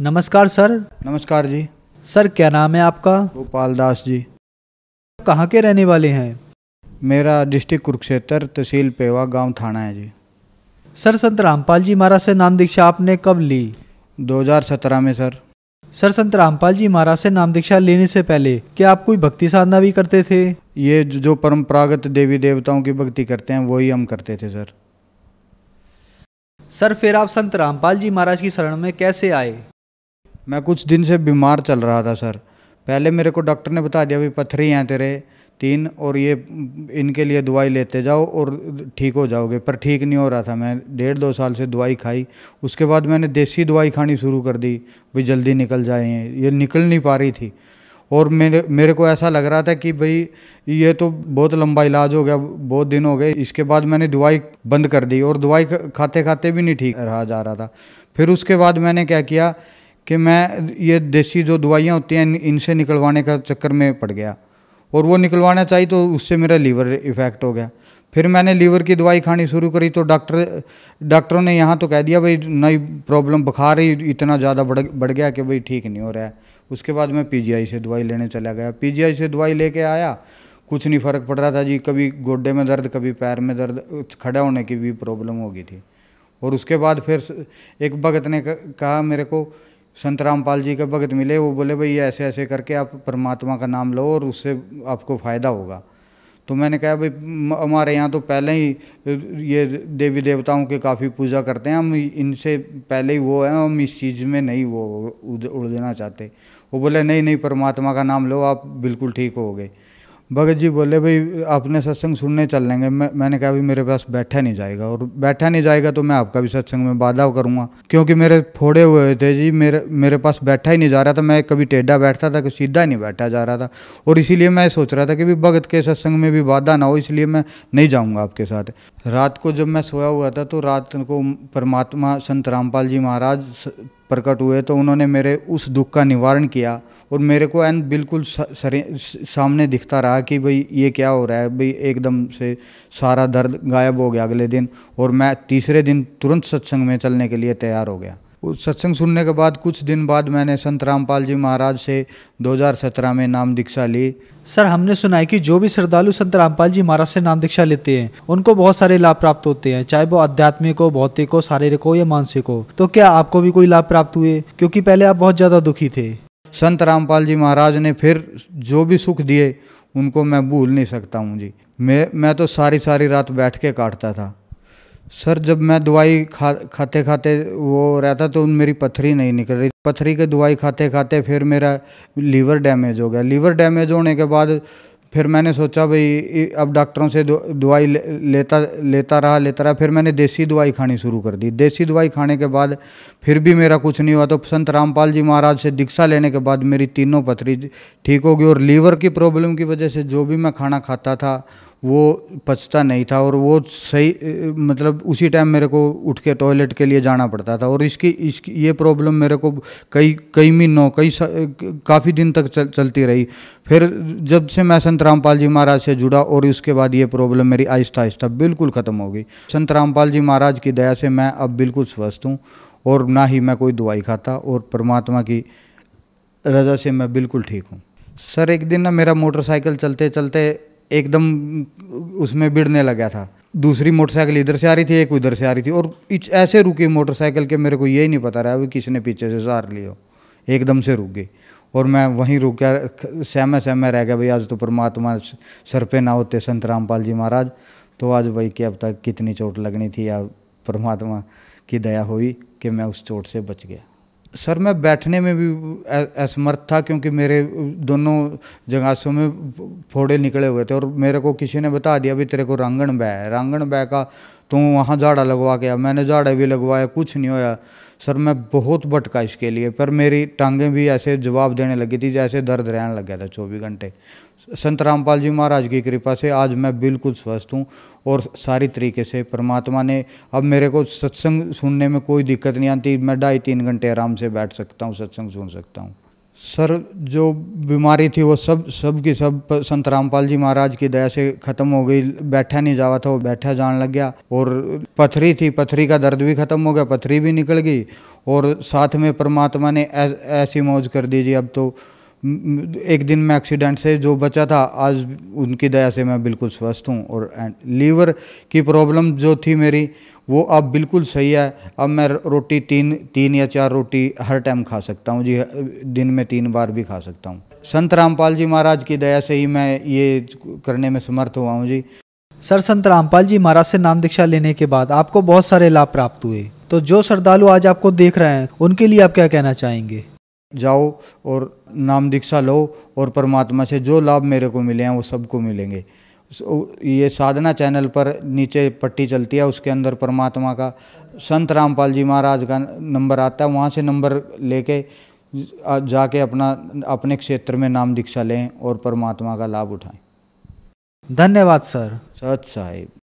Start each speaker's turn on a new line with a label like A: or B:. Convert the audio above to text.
A: नमस्कार सर नमस्कार जी सर क्या नाम है आपका गोपाल दास जी कहाँ के रहने वाले हैं मेरा डिस्ट्रिक्ट कुरुक्षेत्र तहसील पेवा गांव थाना है जी सर संत रामपाल जी महाराज से नाम दीक्षा आपने कब ली 2017 में सर सर संत रामपाल जी महाराज से नाम दीक्षा लेने से पहले क्या आप कोई भक्ति साधना भी करते थे ये जो परंपरागत देवी देवताओं की भक्ति करते हैं वही हम करते थे सर सर फिर आप संत रामपाल जी महाराज की शरण में कैसे आए मैं कुछ दिन से बीमार चल रहा था सर पहले मेरे को डॉक्टर ने बता दिया भी पत्थरी हैं तेरे तीन और ये इनके लिए दवाई लेते जाओ और ठीक हो जाओगे पर ठीक नहीं हो रहा था मैं डेढ़ दो साल से दवाई खाई उसके बाद मैंने देसी दवाई खानी शुरू कर दी भाई जल्दी निकल जाए ये निकल नहीं पा रही थी और मेरे मेरे को ऐसा लग रहा था कि भाई ये तो बहुत लंबा इलाज हो गया बहुत दिन हो गए इसके बाद मैंने दवाई बंद कर दी और दवाई खाते खाते भी नहीं ठीक रहा जा रहा था फिर उसके बाद मैंने क्या किया कि मैं ये देसी जो दवाइयाँ होती हैं इनसे निकलवाने का चक्कर में पड़ गया और वो निकलवाना चाहिए तो उससे मेरा लीवर इफेक्ट हो गया फिर मैंने लीवर की दवाई खानी शुरू करी तो डॉक्टर डॉक्टरों ने यहाँ तो कह दिया भाई नई प्रॉब्लम बुखार ही इतना ज़्यादा बढ़ बढ़ गया कि भाई ठीक नहीं हो रहा है उसके बाद मैं पीजीआई से दवाई लेने चला गया पीजीआई से दवाई लेके आया कुछ नहीं फ़र्क पड़ रहा था जी कभी गोडे में दर्द कभी पैर में दर्द खड़ा होने की भी प्रॉब्लम हो गई थी और उसके बाद फिर एक भगत ने कहा मेरे को संत रामपाल जी के भगत मिले वो बोले भाई ऐसे ऐसे करके आप परमात्मा का नाम लो और उससे आपको फ़ायदा होगा तो मैंने कहा भाई हमारे यहाँ तो पहले ही ये देवी देवताओं के काफ़ी पूजा करते हैं हम इनसे पहले ही वो हैं हम इस चीज़ में नहीं वो उड़ देना चाहते वो बोले नहीं नहीं परमात्मा का नाम लो आप बिल्कुल ठीक हो गए भगत जी बोले भाई अपने सत्संग सुनने चल लेंगे मैं मैंने कहा भाई मेरे पास बैठा नहीं जाएगा और बैठा नहीं जाएगा तो मैं आपका भी सत्संग में बाधा करूँगा क्योंकि मेरे फोड़े हुए थे जी मेरे मेरे पास बैठा ही नहीं जा रहा था मैं कभी टेढ़ा बैठता था कभी सीधा नहीं बैठा जा रहा था और इसीलिए मैं सोच रहा था कि भी भगत के सत्संग में भी बाधा ना हो इसलिए मैं नहीं जाऊँगा आपके साथ रात को जब मैं सोया हुआ था तो रात को परमात्मा संत रामपाल जी महाराज प्रकट हुए तो उन्होंने मेरे उस दुख का निवारण किया और मेरे को एन बिल्कुल सामने दिखता रहा कि भाई ये क्या हो रहा है भाई एकदम से सारा दर्द गायब हो गया अगले दिन और मैं तीसरे दिन तुरंत सत्संग में चलने के लिए तैयार हो गया सत्संग सुनने के बाद कुछ दिन बाद मैंने संत रामपाल जी महाराज से 2017 में नाम दीक्षा ली सर हमने सुना है कि जो भी श्रद्धालु संत रामपाल जी महाराज से नाम दीक्षा लेते हैं उनको बहुत सारे लाभ प्राप्त होते हैं चाहे वो आध्यात्मिक हो भौतिक हो शारीरिक हो या मानसिक हो तो क्या आपको भी कोई लाभ प्राप्त हुए क्योंकि पहले आप बहुत ज़्यादा दुखी थे संत रामपाल जी महाराज ने फिर जो भी सुख दिए उनको मैं भूल नहीं सकता हूँ जी मैं मैं तो सारी सारी रात बैठ के काटता था सर जब मैं दवाई खा खाते खाते वो रहता तो मेरी पथरी नहीं निकल रही पथरी की दवाई खाते खाते फिर मेरा लीवर डैमेज हो गया लीवर डैमेज होने के बाद फिर मैंने सोचा भाई अब डॉक्टरों से दवाई ले, लेता लेता रहा लेता रहा फिर मैंने देसी दवाई खानी शुरू कर दी देसी दवाई खाने के बाद फिर भी मेरा कुछ नहीं हुआ तो संत रामपाल जी महाराज से दीक्षा लेने के बाद मेरी तीनों पथरी ठीक हो गई और लीवर की प्रॉब्लम की वजह से जो भी मैं खाना खाता था वो पचता नहीं था और वो सही मतलब उसी टाइम मेरे को उठ के टॉयलेट के लिए जाना पड़ता था और इसकी इसकी ये प्रॉब्लम मेरे को कई कई महीनों कई काफ़ी दिन तक चल, चलती रही फिर जब से मैं संत रामपाल जी महाराज से जुड़ा और उसके बाद ये प्रॉब्लम मेरी आहिस्ता आहिस्ता बिल्कुल ख़त्म हो गई संत रामपाल जी महाराज की दया से मैं अब बिल्कुल स्वस्थ हूँ और ना ही मैं कोई दवाई खाता और परमात्मा की रजा से मैं बिल्कुल ठीक हूँ सर एक दिन ना मेरा मोटरसाइकिल चलते चलते एकदम उसमें बिड़ने लगा था दूसरी मोटरसाइकिल इधर से आ रही थी एक उधर से आ रही थी और ऐसे रुकी मोटरसाइकिल के मेरे को यही नहीं पता रहा कि किसने पीछे से सार लियो एकदम से रुक गई और मैं वहीं रुक गया सहमे सहमे रह गया भाई आज तो परमात्मा सर पे ना होते संत रामपाल जी महाराज तो आज भाई कि अब तक कितनी चोट लगनी थी या परमात्मा की दया हुई कि मैं उस चोट से बच गया सर मैं बैठने में भी असमर्थ था क्योंकि मेरे दोनों जगासों में फोड़े निकले हुए थे और मेरे को किसी ने बता दिया भी तेरे को रांगण बह है रांगण बह का तू वहाँ झाड़ा लगवा के मैंने झाड़ा भी लगवाया कुछ नहीं होया सर मैं बहुत भटका इसके लिए पर मेरी टांगें भी ऐसे जवाब देने लगी थी जैसे दर्द रहने लग गया था चौबीस घंटे संत रामपाल जी महाराज की कृपा से आज मैं बिल्कुल स्वस्थ हूँ और सारी तरीके से परमात्मा ने अब मेरे को सत्संग सुनने में कोई दिक्कत नहीं आती मैं ढाई तीन घंटे आराम से बैठ सकता हूँ सत्संग सुन सकता हूँ सर जो बीमारी थी वो सब सब की सब संत रामपाल जी महाराज की दया से ख़त्म हो गई बैठा नहीं जावा था वो बैठा जान लग गया और पथरी थी पथरी का दर्द भी ख़त्म हो गया पथरी भी निकल गई और साथ में परमात्मा ने ऐसी मौज कर दी जी अब तो एक दिन में एक्सीडेंट से जो बचा था आज उनकी दया से मैं बिल्कुल स्वस्थ हूँ और लीवर की प्रॉब्लम जो थी मेरी वो अब बिल्कुल सही है अब मैं रोटी तीन तीन या चार रोटी हर टाइम खा सकता हूँ जी दिन में तीन बार भी खा सकता हूँ संत रामपाल जी महाराज की दया से ही मैं ये करने में समर्थ हुआ हूँ जी सर संत रामपाल जी महाराज से नाम दीक्षा लेने के बाद आपको बहुत सारे लाभ प्राप्त हुए तो जो श्रद्धालु आज आपको देख रहे हैं उनके लिए आप क्या कहना चाहेंगे जाओ और नाम दीक्षा लो और परमात्मा से जो लाभ मेरे को मिले हैं वो सबको मिलेंगे ये साधना चैनल पर नीचे पट्टी चलती है उसके अंदर परमात्मा का संत रामपाल जी महाराज का नंबर आता है वहाँ से नंबर लेके जाके अपना अपने क्षेत्र में नाम दीक्षा लें और परमात्मा का लाभ उठाएं धन्यवाद सर सच साहिब